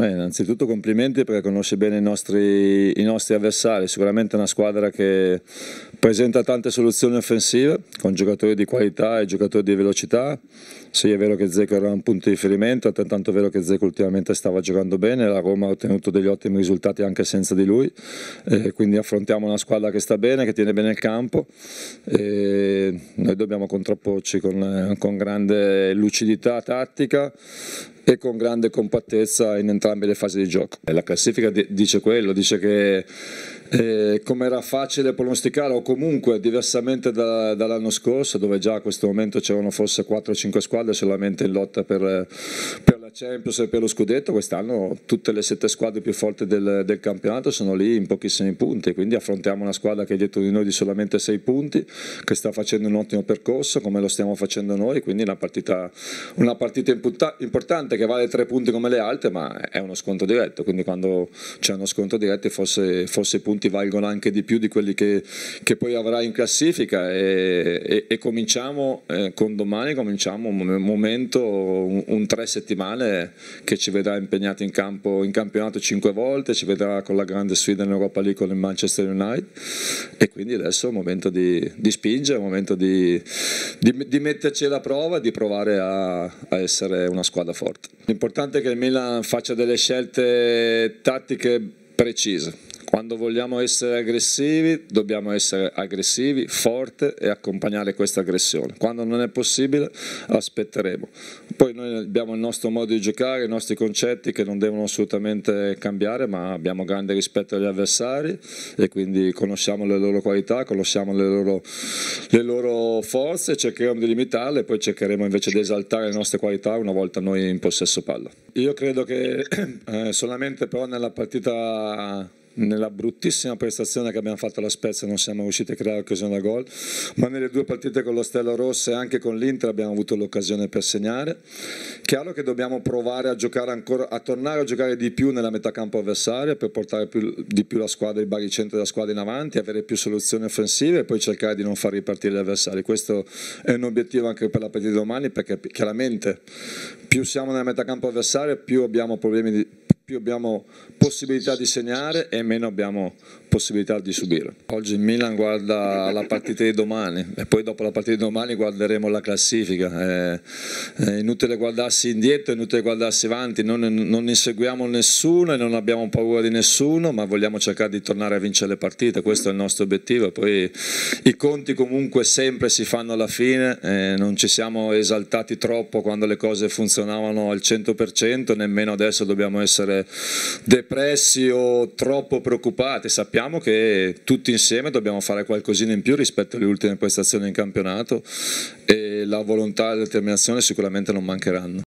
Beh, innanzitutto complimenti perché conosce bene i nostri, i nostri avversari, sicuramente è una squadra che presenta tante soluzioni offensive con giocatori di qualità e giocatori di velocità. Sì, è vero che Zeco era un punto di riferimento, è è vero che Zeco ultimamente stava giocando bene, la Roma ha ottenuto degli ottimi risultati anche senza di lui, eh, quindi affrontiamo una squadra che sta bene, che tiene bene il campo e noi dobbiamo contrapporci con, con grande lucidità tattica e con grande compattezza in entrambe le fasi di gioco. La classifica dice quello, dice che eh, come era facile pronosticare o comunque diversamente da, dall'anno scorso dove già a questo momento c'erano forse 4-5 squadre solamente in lotta per, per la la Champions e per lo scudetto quest'anno tutte le sette squadre più forti del, del, campionato sono lì in pochissimi punti, quindi affrontiamo una squadra che è dietro di noi di solamente sei punti, che sta facendo un ottimo percorso come lo stiamo facendo noi, quindi una partita, una partita imputa, importante che vale tre punti come le altre, ma è uno sconto diretto, quindi quando c'è uno sconto diretto forse, forse i punti valgono anche di più di quelli che, che poi avrai in classifica e, e, e cominciamo eh, con domani, cominciamo un momento, un, un tre settimane settimane che ci vedrà impegnati in campo in campionato cinque volte, ci vedrà con la grande sfida in Europa League con il Manchester United e quindi adesso è il momento di, di spingere, è il momento di, di, di, metterci alla prova e di provare a, a essere una squadra forte. L'importante è che il Milan faccia delle scelte tattiche precise quando vogliamo essere aggressivi, dobbiamo essere aggressivi, forte e accompagnare questa aggressione. Quando non è possibile, aspetteremo. Poi noi abbiamo il nostro modo di giocare, i nostri concetti che non devono assolutamente cambiare, ma abbiamo grande rispetto agli avversari e quindi conosciamo le loro qualità, conosciamo le loro, le loro forze, cercheremo di limitarle e poi cercheremo invece di esaltare le nostre qualità una volta noi in possesso palla. Io credo che eh, solamente però nella partita nella bruttissima prestazione che abbiamo fatto alla Spezia non siamo riusciti a creare occasione da gol, ma nelle due partite con lo Stella Rossa e anche con l'Inter abbiamo avuto l'occasione per segnare. Chiaro che dobbiamo provare a giocare ancora, a tornare a giocare di più nella metà campo avversaria per portare più, di più la squadra, i baricentri della squadra in avanti, avere più soluzioni offensive e poi cercare di non far ripartire gli avversari. Questo è un obiettivo anche per la partita di domani perché chiaramente più siamo nella metà campo avversaria più abbiamo problemi di più abbiamo possibilità di segnare e meno abbiamo possibilità di subire. Oggi il Milan guarda la partita di domani e poi dopo la partita di domani guarderemo la classifica. Eh, è inutile guardarsi indietro, è inutile guardarsi avanti, non, non inseguiamo nessuno e non abbiamo paura di nessuno, ma vogliamo cercare di tornare a vincere le partite, questo è il nostro obiettivo. Poi i conti comunque sempre si fanno alla fine, eh, non ci siamo esaltati troppo quando le cose funzionavano al 100%, nemmeno adesso dobbiamo essere depressi o troppo preoccupati, sappiamo sappiamo che tutti insieme dobbiamo fare qualcosina in più rispetto alle ultime prestazioni in campionato e la volontà e la determinazione sicuramente non mancheranno.